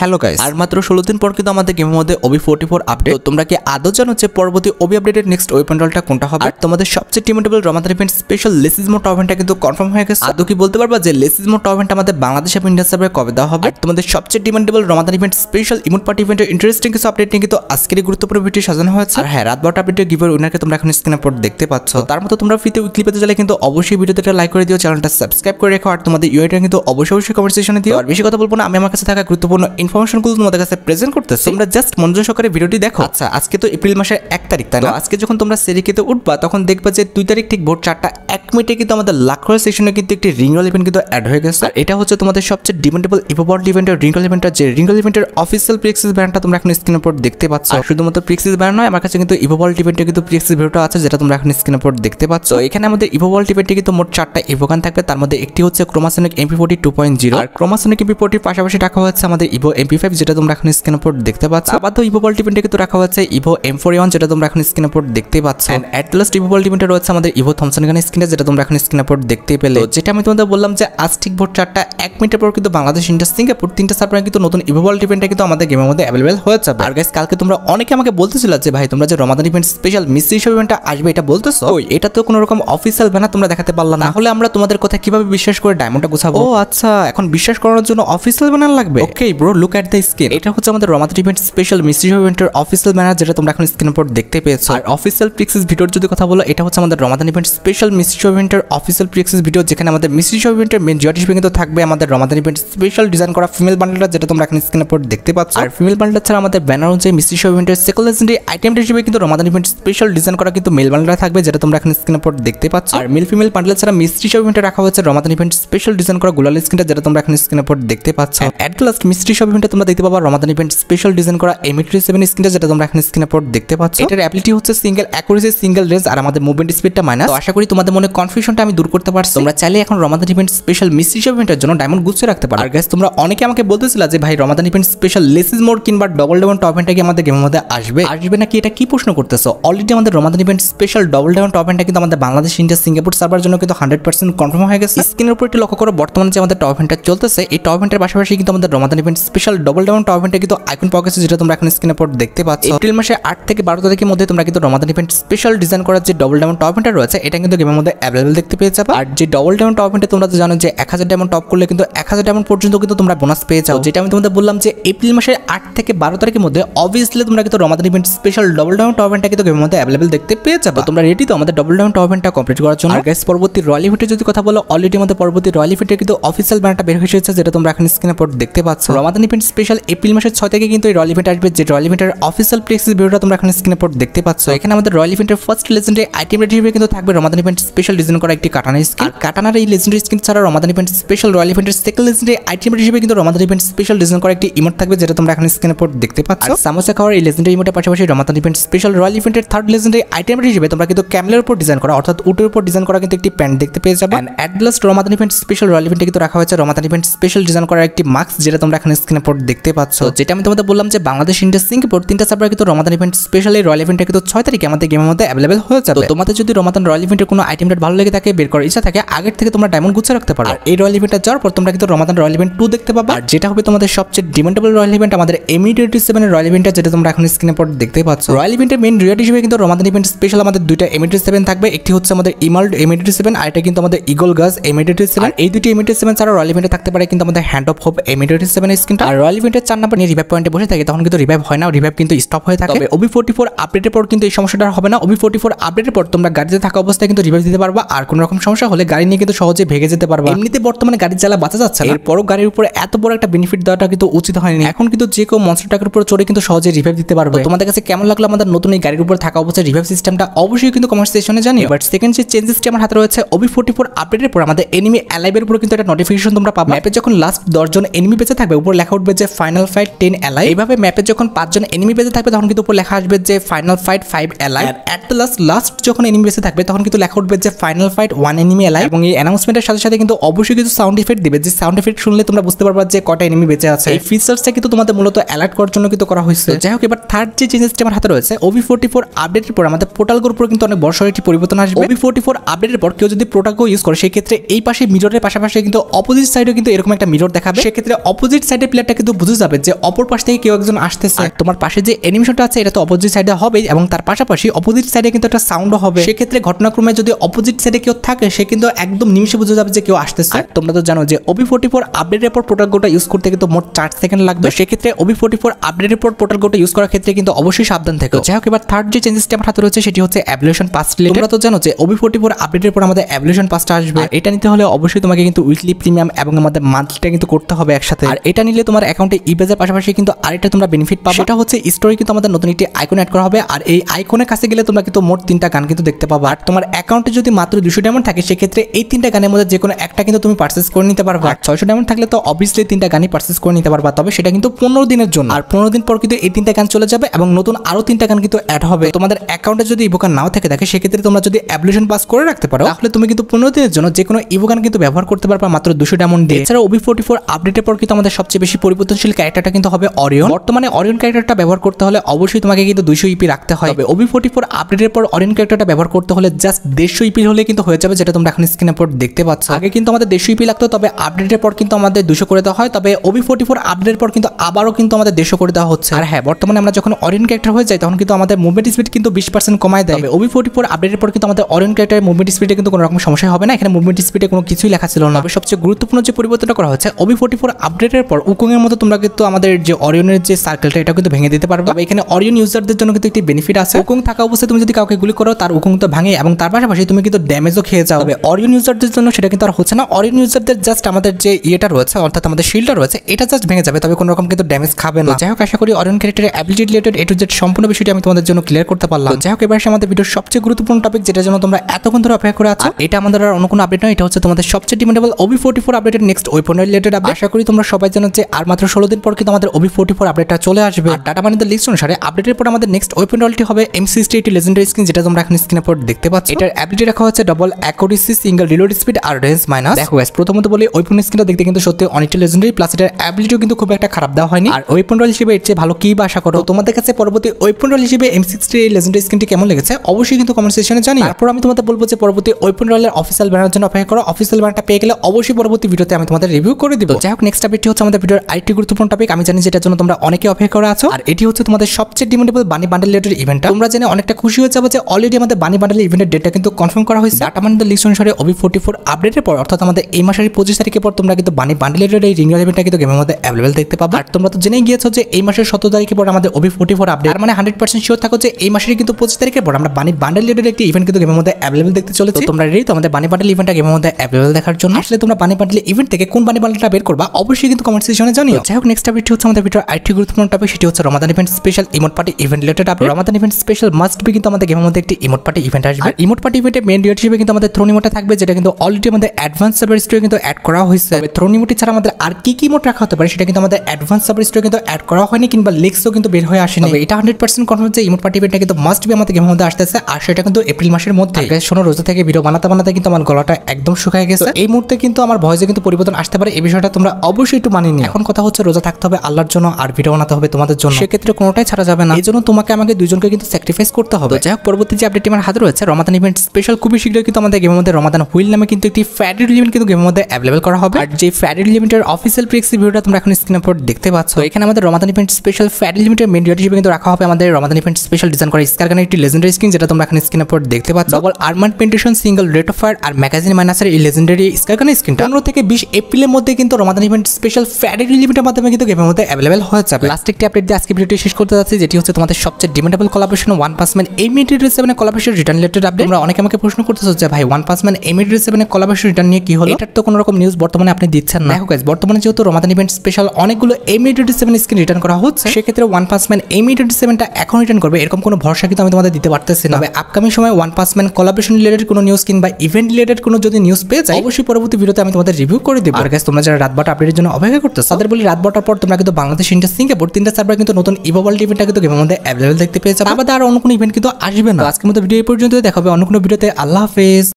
Hello guys আর মাত্র ষোলো দিন পর কিন্তু আমাদের গেমের মধ্যে ওবি ফোর্টি ফোর আপডেট তোমরা কি আদৌ জানো যে পরবর্তী ওবি আপডেটের নেক্সট ওয়েপন রলটা কোনটা হবে আর তোমাদের সবচেয়ে টিমেটেবল রমাদার ইভেন্ট স্পেশাল মোট টভেন্টটা কিন্তু কনফার্ম হয়ে গেছে আদৌ কি বলতে পারবা যে মোট টভেন্ট আমাদের বাংলাদেশ এবং ইন্ডিয়া সার্ভে কবে দেওয়া হবে তোমাদের সবচেয়ে demandable Ramadan event special emote party event interesting কিছু আপডেট নিয়ে কিন্তু আজকের গুরুত্বপূর্ণ ভিডিও সাজানো হয়েছে আর হ্যাঁ রাত বারোটা আপডেটের গিভার উইনারকে তোমরা এখন স্ক্রিনে পর দেখতে পাচ্ছ তার মতো তোমরা ফ্রিতে উইকলি পেতে চাইলে কিন্তু অবশ্যই ভিডিওতে একটা লাইক করে দিও চ্যানেলটা সাবস্ক্রাইব করে রেখো আর তোমাদের ইউআইটা কিন্তু অবশ্যই অবশ্যই কমেন্ট সেকশনে দিও আর বেশি কথা বলবো না আমি আমার কাছে থাকা গুরুত্বপূর্ণ ইনফরমেশনগুলো তোমাদের কাছে প্রেজেন্ট করতেছি তোমরা জাস্ট মনোযোগ সহকারে ভিডিওটি দেখো আচ্ছা আজকে তো এপ্রিল মাসের এক তারিখ তাই না আজকে যখন তোমরা সেরিকেতে উঠবা তখন দেখবা যে দুই তারিখ ঠিক ভোর চারটা এক মিনিটে কিন্তু আমাদের লাখরা সেশনে কিন্তু একটি রিঙ্গল ইভেন্ট কিন্তু অ্যাড হয়ে গেছে এটা হচ্ছে তোমাদের সবচেয়ে ডিমান্ডেবল ইভোবর্ড ইভেন্টের রিঙ্গল ইভেন্টের যে রিঙ্গল ইভেন্টের অফিসিয়াল প্রিক্সিস ব্যান্ডটা তোমরা এখন স্ক্রিনের উপর দেখতে পাচ্ছ শুধুমাত্র প্রিক্সিস ব্র্যান্ড নয় আমার কাছে কিন্তু ইভোবল্ট ইভেন্টের কিন্তু প্রিক্সিস ভিডিওটা আছে যেটা তোমরা এখন স্ক্রিনের উপর দেখতে পাচ্ছ এখানে আমাদের ইভোবল্ট ইভেন্টে কিন্তু মোট চারটা ইভোগান থাকবে তার মধ্যে একটি হচ্ছে Chromasonic MP forty two point zero আর ক্রোমাসনিক এমপি ফোর্টির পাশাপাশি রাখা হচ্ছে আমাদের ইভো এমপি ফাইভ যেটা তোমরা এখন স্ক্রিন উপর দেখতে পাচ্ছ আবার তো বল আলটিমেটে কিন্তু রাখা হয়েছে ইভো এম ফোর ওয়ান যেটা তোমরা এখন স্ক্রিন উপর দেখতে পাচ্ছ অ্যান্ড অ্যাট লাস্ট ইভো আলটিমেটে রয়েছে আমাদের ইভো থমসন গান স্ক্রিনে যেটা তোমরা এখন স্ক্রিন উপর দেখতে পেলে যেটা আমি তোমাদের বললাম যে আজ ঠিক ভোর চারটা এক মিনিটের পর কিন্তু বাংলাদেশ ইন্ডিয়া সিঙ্গাপুর তিনটা সার্ভার কিন্তু নতুন ইভো আলটিমেটটা কিন্তু আমাদের গেমের মধ্যে অ্যাভেলেবেল হয়ে যাবে আর গাইস কালকে তোমরা অনেকে আমাকে বলতেছিল যে ভাই তোমরা যে রমাদান ইভেন্ট স্পেশাল মিস হিসেবে ইভেন্টটা আসবে এটা বলতেছ ওই এটা তো কোনো রকম অফিসিয়াল ব্যানার তোমরা দেখাতে পারলাম না হলে আমরা তোমাদের কথা কিভাবে বিশ্বাস করে ডায়মন্ডটা গুছাবো ও আচ্ছা এখন বিশ্বাস করানোর জন্য অফিসিয়াল ব্যানার লাগবে okay bro look at the screen এটা হচ্ছে আমাদের রমাত ইভেন্ট স্পেশাল মিস্ট্রি ইভেন্টের অফিসিয়াল ব্যানার যেটা তোমরা এখন স্ক্রিন উপর দেখতে পেয়েছো আর অফিসিয়াল প্রিক্সিস ভিডিওর যদি কথা বলো এটা হচ্ছে আমাদের রমাদান ইভেন্ট স্পেশাল মিস্ট্রি ইভেন্টের অফিসিয়াল প্রিক্সিস ভিডিও যেখানে আমাদের মিস্ট্রি ইভেন্টের মেন জিওটিস কিন্তু থাকবে আমাদের রমাদান ইভেন্ট স্পেশাল ডিজাইন করা ফিমেল বান্ডেলটা যেটা তোমরা এখন স্ক্রিন উপর দেখতে পাচ্ছ আর ফিমেল বান্ডেলটা ছাড়া আমাদের ব্যানার অনুযায়ী মিস্ট্রি ইভেন্টের সেকোলেজেন্ডি আইটেম হিসেবে কিন্তু রমাদান ইভেন্ট স্পেশাল ডিজাইন করা কিন্তু মেল বান্ডেলটা থাকবে যেটা তোমরা এখন স্ক্রিন উপর দেখতে পাচ্ছ আর মেল ফিমেল বান্ডেল ছাড়া মিস্ট্রি ইভেন্টে রাখা হয়েছে রমাদান ইভেন্ট স্পেশাল ডিজাইন করা গোলাল স্ক্রিনটা যেটা তোমরা এখন স্ক্রিন উপর দেখতে পাচ্ছ অ্যাট লাস্ট মিস্ট্রি ইভেন্টে তোমরা দেখতে পাবা রমাদান ইভেন্ট স্পেশাল ডিজাইন করা এমিট্রি সেভেন স্ক্রিনটা যেটা তোমরা এখন স্ক্রিনে পর দেখতে পাচ্ছ এটার অ্যাপলিটি হচ্ছে সিঙ্গেল অ্যাকুরেসি সিঙ্গেল রেঞ্জ আর আমাদের মুভমেন্ট স্পিডটা মাইনাস আশা করি তোমাদের মনে কনফিউশনটা আমি দূর করতে পারছি তোমরা চাইলে এখন রমাদান ইভেন্ট স্পেশাল মিস্ট্রি ইভেন্টের জন্য ডায়মন্ড গুছিয়ে রাখতে পারো আর গ্যাস তোমরা অনেকে আমাকে বলতেছিল যে ভাই রমাদান ইভেন্ট স্পেশাল লেসিস মোড কিংবা ডবল ডাউন টপ কি আমাদের গেমের মধ্যে আসবে আসবে নাকি এটা কি প্রশ্ন করতেছো অলরেডি আমাদের Ramadan event special double down top কিন্তু আমাদের বাংলাদেশ ইন্ডিয়া সিঙ্গাপুর সার্ভার জন্য কিন্তু হান্ড্রেড পার্সেন্ট কনফার্ম হয়ে গেছে স্ক্রিনের উপর একটি লক্ষ্য করো বর্তমানে যে আমাদের টপ চলতেছে এই টপ পাশাপাশি কিন্তু আমাদের Ramadan event special official double down টর্নামেন্টে কিন্তু আইকন পকেছে যেটা তোমরা এখন স্ক্রিনে পর দেখতে পাচ্ছ এপ্রিল মাসে আট থেকে বারো তারিখের মধ্যে তোমরা কিন্তু রমাদান ইভেন্ট স্পেশাল ডিজাইন করার যে ডবল ডাউন টর্নামেন্টটা রয়েছে এটা কিন্তু গেমের মধ্যে অ্যাভেলেবল দেখতে পেয়ে যাবে আর যে ডবল ডাউন টর্নামেন্টে তোমরা তো জানো যে এক হাজার ডাউন টপ করলে কিন্তু এক হাজার ডাউন পর্যন্ত কিন্তু তোমরা বোনাস পেয়ে যাও যেটা আমি তোমাদের বললাম যে এপ্রিল মাসের আট থেকে বারো তারিখের মধ্যে অবভিয়াসলি তোমরা কিন্তু Ramadan event special double down টর্নামেন্টটা কিন্তু গেমের মধ্যে অ্যাভেলেবল দেখতে পেয়ে যাবে তোমরা রেডি তো আমাদের ডবল ডাউন টর্নামেন্টটা কমপ্লিট করার জন্য গ্যাস পরবর্তী রয়্যাল ইভেন্টে যদি কথা বলো অলরেডি আমাদের পরবর্তী রয়্যাল ইভেন্টে কিন্তু অফিসিয়াল ব্যানারটা বের হয়ে এসেছে যেটা তোমরা এখন স্ক্রিনে পর দেখতে পাচ্ছ Ramadan event event special April মাসের ছয় থেকে কিন্তু এই রয়্যাল ইভেন্ট আসবে যে রয়্যাল ইভেন্টের অফিসিয়াল প্লেক্সিস ভিডিওটা তোমরা এখানে স্ক্রিনে পর দেখতে পাচ্ছ এখানে আমাদের রয়্যাল ইভেন্টের ফার্স্ট লেজেন্ডারি আইটেম হিসেবে কিন্তু থাকবে রমাদান ইভেন্ট স্পেশাল ডিজাইন করা একটি কাটানা স্কিন কাটানার এই লেজেন্ডারি স্কিন ছাড়া রমাদান ইভেন্ট স্পেশাল রয়েল ইভেন্টের সেকেন্ড লেজেন্ডারি আইটেম হিসেবে কিন্তু রমাদান ইভেন্ট স্পেশাল ডিজাইন করা একটি ইমোট থাকবে যেটা তোমরা এখন স্ক্রিনে পর দেখতে পাচ্ছ সামোসা খাওয়ার এই লেজেন্ডারি ইমোটের পাশাপাশি রমাদান ইভেন্ট স্পেশাল রয়্যাল ইভেন্টের থার্ড লেজেন্ডারি আইটেম হিসেবে তোমরা কিন্তু ক্যামেলের উপর ডিজাইন করা অর্থাৎ উটের উপর ডিজাইন করা কিন্তু একটি প্যান্ট দেখতে পেয়ে যাবে and at last Ramadan event special royal ইভেন্টে কিন্তু রাখা হয়েছে রমাদান ইভেন্ট স্পেশাল ডিজাইন করা একটি মাস্ক যেটা তোমরা এখানে স্ক্রিনে সাপোর্ট দেখতে পাচ্ছ যেটা আমি তোমাদের বললাম যে বাংলাদেশ ইন্ডিয়া সিঙ্গাপুর তিনটা সাপোর্ট কিন্তু রমাদান ইভেন্ট স্পেশালি রয়্যাল ইভেন্টটা কিন্তু ছয় তারিখে আমাদের গেমের মধ্যে অ্যাভেলেবল হয়ে যাবে তোমাদের যদি রমাদান রয়্যাল ইভেন্টের কোনো আইটেমটা ভালো লেগে থাকে বের করার ইচ্ছা থাকে আগের থেকে তোমরা ডায়মন্ড গুছিয়ে রাখতে পারো আর এই রয়্যাল ইভেন্টটা যাওয়ার পর তোমরা কিন্তু রমাদান রয়্যাল ইভেন্ট টু দেখতে পাবা আর যেটা হবে তোমাদের সবচেয়ে ডিমান্ডেবল রয়্যাল ইভেন্ট আমাদের এমি টোয়েন্টি সেভেনের রয়্যাল ইভেন্টটা যেটা তোমরা এখন স্ক্রিনে পর দেখতে পাচ্ছ রয়্যাল ইভেন্টের মেন রিয়াট হিসেবে কিন্তু রমাদান ইভেন্ট স্পেশাল আমাদের দুইটা এমিটি সেভেন e থাকবে একটি হচ্ছে আমাদের ইমাল্ড এমিডিটি সেভেন আর এটা কিন্তু আমাদের ইগল গাছ এমিডিটি সেভেন এই দুটি এমিটি সেভেন ছাড়া রয়্যাল ইভেন্টে থাকতে পারে কিন্তু আমাদের হ্যান্ড অফ হোপ এমিটি সেভেন স্ক্রিনটা আর রয়্যাল ইভেন্টের চার নাম্বার নিয়ে রিভাইভ পয়েন্টে বসে থাকে তখন কিন্তু রিভাইভ হয় না রিভাইভ কিন্তু স্টপ হয়ে থাকে ওবি ফোর্টি ফোর আপডেটের পর কিন্তু এই সমস্যাটা হবে না ওবি ফোর্টি ফোর আপডেটের পর তোমরা গাড়িতে থাকা অবস্থায় কিন্তু রিভাইভ দিতে পারবা আর কোনো রকম সমস্যা হলে গাড়ি নিয়ে কিন্তু সহজে ভেঙে যেতে পারবা এমনিতে বর্তমানে গাড়ির জ্বালা বাঁচা যাচ্ছে না এরপরও গাড়ির উপরে এত বড় একটা বেনিফিট দেওয়াটা কিন্তু উচিত হয়নি এখন কিন্তু যে কেউ মনস্টার টাকার উপর চড়ে কিন্তু সহজে রিভাইভ দিতে পারবে তোমাদের কাছে কেমন লাগলো আমাদের নতুন এই গাড়ির উপর থাকা অবস্থায় রিভাইভ সিস্টেমটা অবশ্যই কিন্তু কমেন্ট সেকশনে জানিও বাট সেকেন্ড যে চেঞ্জ সিস্টেম আমার হাতে রয়েছে ওবি ফোর্টি ফোর আপডেটের পর আমাদের এনিমি অ্যালাইভের উপর কিন্তু একটা নোটিফিকেশন তোমরা পাবে ম্যাপে যখন লাস্ট দশজন এনিমি বেঁচে থাকবে উপর লেখা ঘটবে যে ফাইনাল ফাইট টেন এলাই এইভাবে ম্যাপে যখন পাঁচজন এনিমি বেঁচে থাকবে তখন কিন্তু উপর লেখা আসবে যে final fight five ally at the last last যখন এনিমি বেঁচে থাকবে তখন কিন্তু লেখা উঠবে যে ফাইনাল ফাইট ওয়ান এনিমি এলাই এবং এই অ্যানাউন্সমেন্টের সাথে সাথে কিন্তু অবশ্যই কিছু সাউন্ড ইফেক্ট দিবে যে সাউন্ড ইফেক্ট শুনলে তোমরা বুঝতে পারবা যে কটা এনিমি বেঁচে আছে এই ফিচার্সটা কিন্তু তোমাদের মূলত অ্যালার্ট করার জন্য কিন্তু করা হয়েছে যাই হোক এবার থার্ড যে চেঞ্জেসটা আমার হাতে রয়েছে ওবি ফোর্টি ফোর আপডেটের পর আমাদের পোর্টাল উপর কিন্তু অনেক বড় একটি পরিবর্তন আসবে ওবি ফোর্টি ফোর আপডেটের পর কেউ যদি প্রোটাকো ইউজ করে সেই ক্ষেত্রে এই পাশে মিররের পাশাপাশি কিন্তু অপোজিট সাইডে কিন্তু এরকম একটা মিরর দেখাবে সেক্ষেত্রে অপোজিট সাইডে প্লেয়ার প্লেয়ারটা কিন্তু বুঝে যাবে যে অপর পাশ থেকে কেউ একজন আসতেছে তোমার পাশে যে অ্যানিমেশনটা আছে এটা তো অপোজিট সাইডে হবে এবং তার পাশাপাশি অপোজিট সাইডে কিন্তু একটা সাউন্ডও হবে সেক্ষেত্রে ঘটনাক্রমে যদি অপোজিট সাইডে কেউ থাকে সে কিন্তু একদম নিমিশে বুঝে যাবে যে কেউ আসতেছে তোমরা তো জানো যে ওবি ফোর্টি ফোর আপডেটের পর পোর্টাল গোটা ইউজ করতে কিন্তু মোট চার সেকেন্ড লাগবে সেক্ষেত্রে ওবি ফোর্টি ফোর আপডেটের পর পোর্টাল গোটা ইউজ করার ক্ষেত্রে কিন্তু অবশ্যই সাবধান থাকো যাই হোক এবার থার্ড যে চেঞ্জেসটি আমার হাতে রয়েছে সেটি হচ্ছে অ্যাভলিউশন পাস তোমরা তো জানো যে ওবি ফোর্টি ফোর আপডেটের পর আমাদের অ্যাভলিউশন পাসটা আসবে এটা নিতে হলে অবশ্যই তোমাকে কিন্তু উইকলি প্রিমিয়াম এবং আমাদের মান্থলিটা কিন্তু করতে হবে একসাথে আর এটা নিলে তোমার তোমার অ্যাকাউন্টে ইবেজের পাশাপাশি কিন্তু আরেকটা তোমরা বেনিফিট পাবে এটা হচ্ছে স্টোরি কিন্তু আমাদের নতুন একটি আইকন অ্যাড করা হবে আর এই আইকনের কাছে গেলে তোমরা কিন্তু মোট তিনটা গান কিন্তু দেখতে পাবো আর তোমার অ্যাকাউন্টে যদি মাত্র দুশো ডায়মন্ড থাকে সেক্ষেত্রে এই তিনটা গানের মধ্যে যে কোনো একটা কিন্তু তুমি পার্চেস করে নিতে পারবা আর আচ্ছা। ছয়শো ডায়মন্ড থাকলে তো অবভিয়াসলি তিনটা গানই পার্চেস করে নিতে পারবা তবে সেটা কিন্তু পনেরো দিনের জন্য আর পনেরো দিন পর কিন্তু এই তিনটা গান চলে যাবে এবং নতুন আরও তিনটা গান কিন্তু অ্যাড হবে তোমাদের অ্যাকাউন্টে যদি ইভোকান নাও থাকে থাকে সেক্ষেত্রে তোমরা যদি অ্যাপ্লিকেশন পাস করে রাখতে পারো তাহলে তুমি কিন্তু পনেরো দিনের জন্য যে কোনো ইভোকান কিন্তু ব্যবহার করতে পারবা মাত্র দুশো ডায়মন্ড দিয়ে এছাড়া ওবি ফোর্টি ফোর আপডেটের পর কিন্তু আমাদের সবচেয়ে বেশি পরিবর্তনশীল ক্যারেক্টারটা কিন্তু হবে অরিয়ন বর্তমানে অরিয়ন ক্যারেক্টারটা ব্যবহার করতে হলে অবশ্যই তোমাকে কিন্তু দুইশো ইপি e রাখতে হবে ওবি ফোর্টি ফোর আপডেটের পর অরিয়ন ক্যারেক্টারটা ব্যবহার করতে হলে জাস্ট দেড়শো ইপি e হলে কিন্তু হয়ে যাবে যেটা তোমরা এখন স্ক্রিনের পর দেখতে পাচ্ছ আচ্ছা। আগে কিন্তু আমাদের দেড়শো ইপি e লাগতো তবে আপডেটের পর কিন্তু আমাদের দুশো করে দেওয়া হয় তবে ওবি ফোর্টি ফোর আপডেটের পর কিন্তু আবারও কিন্তু আমাদের দেড়শো করে দেওয়া হচ্ছে আর হ্যাঁ বর্তমানে আমরা যখন অরিয়ন ক্যারেক্টার হয়ে যাই তখন কিন্তু আমাদের মুভমেন্ট স্পিড কিন্তু বিশ পার্সেন্ট কমায় দেয় ওবি ফোর্টি ফোর আপডেটের পর কিন্তু আমাদের অরিয়ন ক্যারেক্টারের মুভমেন্ট স্পিডে কিন্তু কোনো রকম সমস্যা হবে না এখানে মুভমেন্ট স্পিডে কোনো কিছুই লেখা ছিল না সবচেয়ে গুরুত্বপূর্ণ যে পরিবর্তনটা করা হচ্ছে ওবি ফোর্টি ফোর আপডেটের পর উকুং অরিয়নের মতো তোমরা কিন্তু আমাদের যে অরিয়নের যে সার্কেলটা এটা কিন্তু ভেঙে দিতে পারবে এখানে অরিয়ন ইউজারদের জন্য কিন্তু একটি বেনিফিট আছে উকুং থাকা অবস্থায় তুমি যদি কাউকে গুলি করো তার উকুং তো ভাঙে এবং তার পাশাপাশি তুমি কিন্তু ড্যামেজও খেয়ে যাও হবে অরিয়ন ইউজারদের জন্য সেটা কিন্তু আর হচ্ছে না অরিয়ন ইউজারদের জাস্ট আমাদের যে ইয়েটা রয়েছে অর্থাৎ আমাদের শিল্ডটা রয়েছে এটা জাস্ট ভেঙে যাবে তবে কোনো রকম কিন্তু ড্যামেজ খাবে না যাই হোক আশা করি অরিয়ন ক্যারেক্টারের অ্যাবিলিটি রিলেটেড এটু জেড সম্পূর্ণ বিষয়টি আমি তোমাদের জন্য ক্লিয়ার করতে পারলাম যাই হোক এবার আমাদের ভিডিওর সবচেয়ে গুরুত্বপূর্ণ টপিক যেটা জন্য তোমরা এতক্ষণ ধরে অপেক্ষা করে আছো এটা আমাদের আর অন্য কোনো আপডেট নয় এটা হচ্ছে তোমাদের সবচেয়ে ডিমান্ডেবল ওবি ফোর্টি ফোর আপডেটের নেক্সট ওয়েপন রিলেটেড আশা করি তোমরা সবাই জানো যে আর মাত্র ষোলো দিন পর কিন্তু আমাদের ওবি ফোর্টি ফোর আপডেটটা চলে আসবে আর ডাটা মানিদের লিস্ট অনুসারে আপডেটের পর আমাদের নেক্সট ওয়েপন রলটি হবে M sixty eighty legendary screen যেটা তোমরা এখন স্ক্রিনের পর দেখতে পাচ্ছ এটার অ্যাবিলিটি রাখা হচ্ছে double accuracy single reload speed আর রেঞ্জ মাইনাস দেখো ব্যাস প্রথমত বলি ওয়েপন স্ক্রিনটা দেখতে কিন্তু সত্যি অনেকটা লেজেন্ডারি প্লাস এটার অ্যাবিলিটিও কিন্তু খুব একটা খারাপ দেওয়া হয়নি আর ওয়েপন রল হিসেবে এর চেয়ে ভালো কি বা আশা করো তোমাদের কাছে পরবর্তী ওয়েপন রল হিসেবে এম সিক্সটি এই লেজেন্ডারি স্ক্রিনটি কেমন লেগেছে অবশ্যই কিন্তু কমেন্ট সেকশনে জানি তারপর আমি তোমাদের বলবো যে পরবর্তী ওয়েপন রলের অফিসিয়াল ব্যানার জন্য অপেক্ষা করো অফিসিয়াল ব্যানারটা পেয়ে গেলে অবশ্যই পরবর্তী ভিডিওতে আমি তোমাদের রিভিউ করে দিব যাই হোক নেক্সট আপডেটটি হচ্ছে আমাদের ভিডিওর আরেকটি গুরুত্বপূর্ণ টপিক আমি জানি যেটার জন্য তোমরা অনেকে অপেক্ষা করে আছো আর এটি হচ্ছে তোমাদের সবচেয়ে ডিমান্ডেবল বানি বান্ডেল রিলেটেড ইভেন্টটা তোমরা জেনে অনেকটা খুশি হয়ে যাবো যে অলরেডি আমাদের বানি বান্ডেল ইভেন্টের ডেটটা কিন্তু কনফার্ম করা হয়েছে ডাটা বান্ডেল লিস্ট অনুসারে অবি ফোর্টি ফোর আপডেটের পর অর্থাৎ আমাদের এই মাসের পঁচিশ তারিখের পর তোমরা কিন্তু বানি বান্ডেল রিলেটেড এই রিং ইভেন্টটা কিন্তু গেমের মধ্যে অ্যাভেলেবেল দেখতে পাবো আর তোমরা তো জেনে গিয়েছো যে এই মাসের সতেরো তারিখের পর আমাদের অবি ফোর্টি ফোর আপডেট মানে হান্ড্রেড পার্সেন্ট শিওর থাকো যে এই মাসের কিন্তু পঁচিশ তারিখের পর আমরা বানি বান্ডেল রিলেটেড একটি ইভেন্ট কিন্তু গেমের মধ্যে অ্যাভেলেবেল দেখতে তো তোমরা রেডি তো আমাদের বানি বান্ডেল ইভেন্টটা গেমের মধ্যে অ্যাভেলেবেল দেখার জন্য আসলে তোমরা বানি বান্ডেল ইভেন্ট থেকে কোন বানি বান্ডেলটা বের করবা অবশ্যই কিন্তু কমেন্ট সেকশনে করণীয় যাই হোক নেক্সট আপডেট হচ্ছে আমাদের ভিডিও আরেকটি গুরুত্বপূর্ণ টপিক সেটি হচ্ছে Ramadan event special emote party event related update Ramadan event special must be কিন্তু আমাদের গেমের মধ্যে একটি ইমোট পার্টি ইভেন্ট আসবে ইমোট পার্টি ইভেন্টে মেন রিওয়ার্ড হিসেবে কিন্তু আমাদের থ্রোন ইমোটটা থাকবে যেটা কিন্তু অলরেডি আমাদের অ্যাডভান্স সার্ভার স্টোরে কিন্তু অ্যাড করা হয়েছে থ্রোন ইমোটি ছাড়া আমাদের আর কি কি ইমোট রাখা হতে পারে সেটা কিন্তু আমাদের অ্যাডভান্স সার্ভার স্টোরে কিন্তু অ্যাড করা হয়নি কিংবা লিক্সও কিন্তু বের হয়ে আসেনি এটা হান্ড্রেড পার্সেন্ট কনফার্ম যে ইমোট পার্টি ইভেন্টটা কিন্তু মাস্ট বি আমাদের গেমের মধ্যে আসতেছে আর সেটা কিন্তু এপ্রিল মাসের মধ্যে শোনো রোজা থেকে ভিডিও বানাতে বানাতে কিন্তু আমার গলাটা একদম শুকায় গেছে এই মুহূর্তে কিন্তু আমার ভয়েসে কিন্তু পরিবর্তন আসতে পারে এই বিষয়টা তোমরা অবশ্যই একটু মানিয়ে নিও এখন কথা হচ্ছে রোজা থাকতে হবে আল্লাহর জন্য আর ভিডিও বানাতে হবে তোমাদের জন্য সেক্ষেত্রে কোনোটাই ছাড়া যাবে না এই জন্য তোমাকে আমাকে দুজনকে কিন্তু স্যাক্রিফাইস করতে হবে যাই হোক পরবর্তী যে আপডেট আমার হাতে রয়েছে রমাদান ইভেন্ট স্পেশাল খুবই শীঘ্রই কিন্তু আমাদের গেমের মধ্যে রমাদান হুইল নামে কিন্তু একটি ফ্যাডেড লিমিট কিন্তু গেমের মধ্যে অ্যাভেলেবল করা হবে আর যে ফ্যাডেড লিমিটের অফিসিয়াল প্রিক্সি ভিডিওটা তোমরা এখন স্ক্রিনের উপর দেখতে পাচ্ছ এখানে আমাদের রমাদান ইভেন্ট স্পেশাল ফ্যাডেড লিমিটের মেন ভিডিওটি কিন্তু রাখা হবে আমাদের রমাদান ইভেন্ট স্পেশাল ডিজাইন করা স্কার গানের একটি লেজেন্ডারি স্কিন যেটা তোমরা এখন স্ক্রিনের উপর দেখতে পাচ্ছ double armour penetration single rate of fire আর ম্যাগাজিন মাইনাসের এই লেজেন্ডারি স্কার গানের স্কিনটা পনেরো থেকে বিশ এপ্রিলের মধ্যে কিন্তু রমাদান ইভেন্ট স্পেশাল ফ্যাডেড লিমিটের মাধ্যমে কিন্তু গেমের মধ্যে অ্যাভেলেবল অ্যাভেলেবেল হয়েছে প্লাস্টিকটি আপডেট দিয়ে আজকে ভিডিওটি শেষ করতে যাচ্ছি যেটি হচ্ছে তোমাদের সবচেয়ে ডিমান্ডেবল কলাপেশন ওয়ান পাসম্যান এই মিডিট সেভেনের কলাপেশন রিটার্ন রিলেটেড আপডেট আমরা অনেকে আমাকে প্রশ্ন করতেছো যে ভাই ওয়ান পাসম্যান এই মিডিট সেভেনের কলাপেশন রিটার্ন নিয়ে কি হলো এটার তো কোনো রকম নিউজ বর্তমানে আপনি দিচ্ছেন না দেখো বর্তমানে যেহেতু রমাদান ইভেন্ট স্পেশাল অনেকগুলো এই মিডিট সেভেন স্ক্রিন রিটার্ন করা হচ্ছে সেক্ষেত্রে ওয়ান পাসম্যান এই মিডিট সেভেনটা এখন রিটার্ন করবে এরকম কোনো ভরসা কিন্তু আমি তোমাদের দিতে পারতেছি না তবে আপকামিং সময় ওয়ান পাসম্যান কলাপেশন রিলেটেড কোনো নিউজ কিংবা ইভেন্ট রিলেটেড কোনো যদি নিউজ পেয়ে যায় অবশ্যই পরবর্তী ভিডিওতে আমি তোমাদের রিভিউ করে দেবো আর গাছ তোমরা যারা রাত বাট আপডেটের জন্য অপেক্ষা করতেছো কথা বলি রাত বটার পর তোমরা কিন্তু বাংলাদেশ ইন্ডিয়া সিঙ্গাপুর তিনটা সার্ভার কিন্তু নতুন ইভাবল ইভেন্টটা কিন্তু গেমের মধ্যে অ্যাভেলেবেল দেখতে পেয়েছে আবার আর অন্য কোনো ইভেন্ট কিন্তু আসবে না আজকের মতো ভিডিও এই পর্যন্ত দেখাবে অন্য কোনো ভিডিওতে আল্লাহ হাফেজ